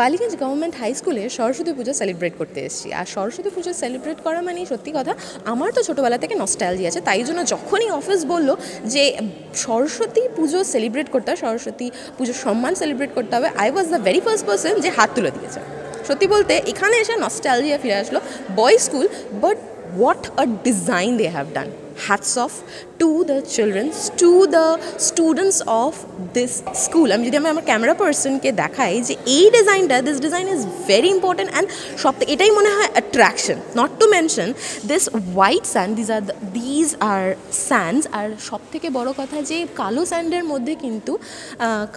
Ballygunge government high স্কুলে সরস্বতী পুজো celebrate করতে এসেছি আর সরস্বতী পুজো সেলিব্রেট করা মানে সত্যি কথা আমার তো ছোটোবেলা থেকে নস্টাইলজি আছে তাই জন্য যখনই অফিস বলল যে সরস্বতী পুজো সেলিব্রেট করতে হবে সরস্বতী পুজোর সম্মান সেলিব্রেট করতে হবে I was the very first person যে হাত তুলে দিয়েছে সত্যি বলতে এখানে এসে নস্টালজিয়া ফিরে আসলো boy school but what a design they have done hats off to the childrens to the students of this school আমি যদি আমি আমার ক্যামেরা পার্সনকে দেখাই যে এই ডিজাইনটা this design is very important and সব এটাই মনে হয় attraction not to mention this white sand these are these are sands আর সব থেকে বড়ো কথা যে কালো স্যান্ডের মধ্যে কিন্তু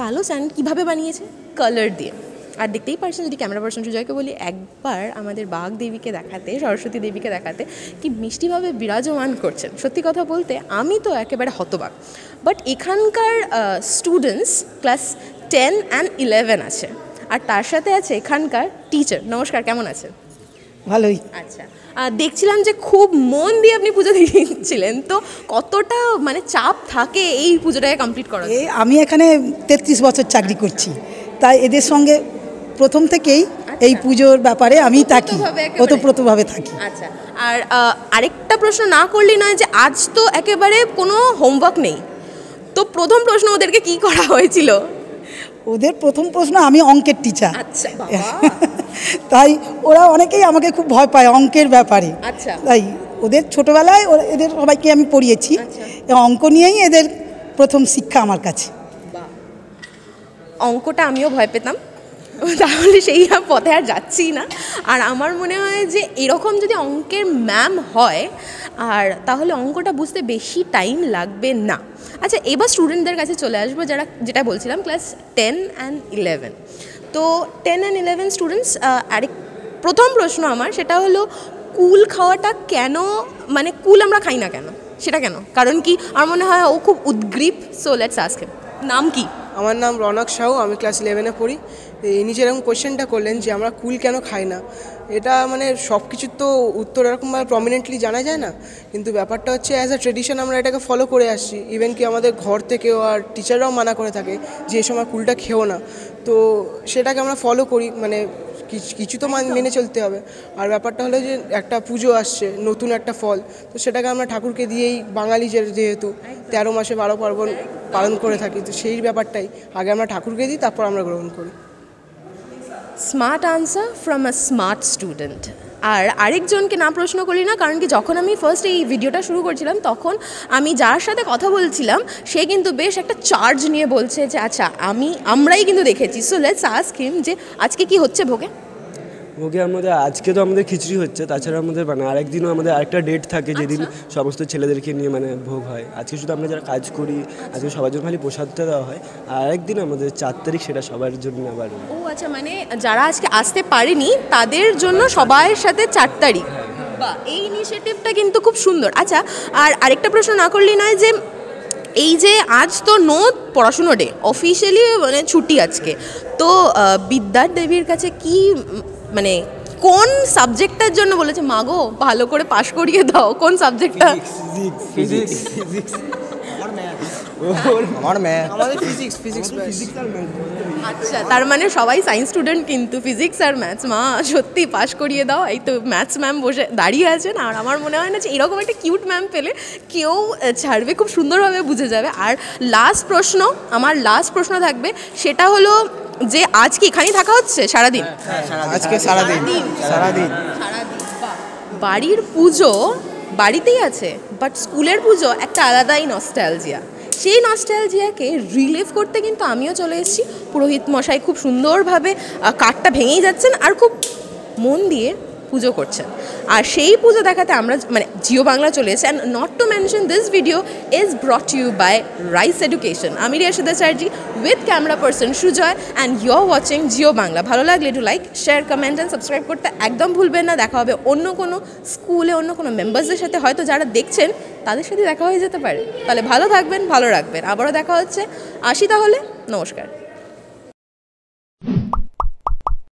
কালো স্যান্ড কীভাবে বানিয়েছে কালার দিয়ে আর দেখতেই পারছেন যদি ক্যামেরা পার্সন সুজয়কে বলি একবার আমাদের বাঘ দেবীকে দেখাতে সরস্বতী দেবীকে দেখাতে কি মিষ্টিভাবে বিরাজমান করছেন সত্যি কথা বলতে আমি তো একেবারে হতবাক বাট এখানকার students class ten and eleven আছে আর তার সাথে আছে এখানকার টিচার নমস্কার কেমন আছেন ভালোই আচ্ছা দেখছিলাম যে খুব মন দিয়ে আপনি পুজো দিয়েছিলেন তো কতটা মানে চাপ থাকে এই পুজোটাকে কমপ্লিট করা আমি এখানে তেত্রিশ বছর চাকরি করছি তাই এদের সঙ্গে প্রথম থেকেই আচ্ছা। এই পুজোর ব্যাপারে আমি থাকি ওতপ্রোতভাবে থাকি আচ্ছা, আর আরেকটা প্রশ্ন না করলি নয় যে আজ তো একেবারে কোনো হোমওয়ার্ক নেই তো প্রথম প্রশ্ন ওদেরকে কি করা হয়েছিল ওদের প্রথম প্রশ্ন আমি অঙ্কের টিচার আচ্ছা, তাই ওরা অনেকেই আমাকে খুব ভয় পায় অঙ্কের ব্যাপারে তাই ওদের ছোটোবেলায় এদের সবাইকে আমি পড়িয়েছি অঙ্ক নিয়েই এদের প্রথম শিক্ষা আমার কাছে অঙ্কটা আমিও ভয় পেতাম তাহলে সেই পথে আর যাচ্ছি না আর আমার মনে হয় যে এরকম যদি অঙ্কের ম্যাম হয় আর তাহলে অঙ্কটা বুঝতে বেশি টাইম লাগবে না আচ্ছা এবার স্টুডেন্টদের কাছে চলে আসবো যারা যেটা বলছিলাম ক্লাস টেন অ্যান্ড ইলেভেন তো টেন অ্যান্ড ইলেভেন স্টুডেন্টস আরেক প্রথম প্রশ্ন আমার সেটা হলো কুল খাওয়াটা কেন মানে কুল আমরা খাই না কেন সেটা কেন কারণ কি আমার মনে হয় ও খুব উদ্গ্রীব সো লেটস আজকে নাম কী আমার নাম রনক সাহু আমি ক্লাস ইলেভেনে পড়ি ইনি যেরকম কোয়েশ্চেনটা করলেন যে আমরা কুল কেন খাই না এটা মানে সব কিছুর তো উত্তর এরকমভাবে প্রমিনেন্টলি জানা যায় না কিন্তু ব্যাপারটা হচ্ছে অ্যাজ আ ট্রেডিশন আমরা এটাকে ফলো করে আসছি ইভেন কি আমাদের ঘর থেকেও আর টিচাররাও মানা করে থাকে যে সময় কুলটা খেও না তো সেটাকে আমরা ফলো করি মানে কিছু তো মেনে চলতে হবে আর ব্যাপারটা হলো যে একটা পুজো আসছে নতুন একটা ফল তো সেটাকে আমরা ঠাকুরকে দিয়েই বাঙালি যেহেতু তেরো মাসে বারো পার্বণ পালন করে থাকি তো সেই ব্যাপারটাই আগে আমরা ঠাকুরকে দিই তারপর আমরা গ্রহণ করি smart answer from a smart student আর আরেকজনকে না প্রশ্ন করি না কারণ কি যখন আমি ফার্স্ট এই ভিডিওটা শুরু করছিলাম তখন আমি যার সাথে কথা বলছিলাম সে কিন্তু বেশ একটা চার্জ নিয়ে বলছে যে আচ্ছা আমি আমরাই কিন্তু দেখেছি সো লেটস আস্ক হিম যে আজকে কি হচ্ছে ভোগে ভোগে আমাদের আজকে তো আমাদের খিচড়ি হচ্ছে তাছাড়া আমাদের মানে আরেকদিনও আমাদের আরেকটা ডেট থাকে যেদিন আচ্ছা। সমস্ত ছেলেদেরকে নিয়ে মানে ভোগ হয় আজকে শুধু আমরা যারা কাজ করি আজকে সবার জন্য খালি প্রসাদটা দেওয়া হয় আর আরেকদিন আমাদের চার তারিখ সেটা সবার জন্য আবার ও আচ্ছা মানে যারা আজকে আসতে পারেনি তাদের জন্য হ্যাঁ। সবার সাথে চার তারিখ হ্যাঁ। বা এই ইনিশিয়েটিভটা কিন্তু খুব সুন্দর আচ্ছা আর আরেকটা প্রশ্ন না করলি নয় যে এই যে আজ তো নো পড়াশুনো ডে অফিসিয়ালি মানে ছুটি আজকে তো বিদ্যার দেবীর কাছে কি মানে কোন সাবজেক্টটার জন্য বলেছে মাগো ভালো করে পাশ করিয়ে দাও কোন সাবজেক্টটা আচ্ছা তার মানে সবাই সায়েন্স স্টুডেন্ট কিন্তু ফিজিক্স আর ম্যাথস মা সত্যি পাশ করিয়ে দাও এই তো ম্যাথস ম্যাম বসে দাঁড়িয়ে আছেন আর আমার মনে হয় না যে এরকম একটা কিউট ম্যাম পেলে কেউ ছাড়বে খুব সুন্দরভাবে বুঝে যাবে আর লাস্ট প্রশ্ন আমার লাস্ট প্রশ্ন থাকবে সেটা হলো যে আজ কি এখানেই থাকা হচ্ছে সারাদিন হ্যাঁ, হ্যাঁ, আজকে সারাদিন সারাদিন বাড়ির পুজো বাড়িতেই আছে বাট স্কুলের পুজো একটা আলাদাই নস্টালজিয়া সেই নস্টালজিয়াকে রিলিভ করতে কিন্তু আমিও চলে এসেছি পুরোহিত মশাই খুব সুন্দরভাবে কাঠটা ভেঙেই যাচ্ছেন আর খুব মন দিয়ে পুজো করছেন আর সেই পুজো দেখাতে আমরা মানে জিও বাংলা চলে এসেছি and not to mention this video is brought you by rise education আমি রিয়া রিয়াসুদাচার্যি with camera person Sujoy and are watching Jio Bangla ভালো লাগলে to like share comment and subscribe করতে একদম ভুলবেন না দেখা হবে অন্য কোনো স্কুলে অন্য কোনো মেম্বার্সদের সাথে হয়তো যারা দেখছেন তাদের সাথে দেখা হয়ে যেতে পারে তাহলে ভালো থাকবেন ভালো রাখবেন আবারও দেখা হচ্ছে আসি তাহলে নমস্কার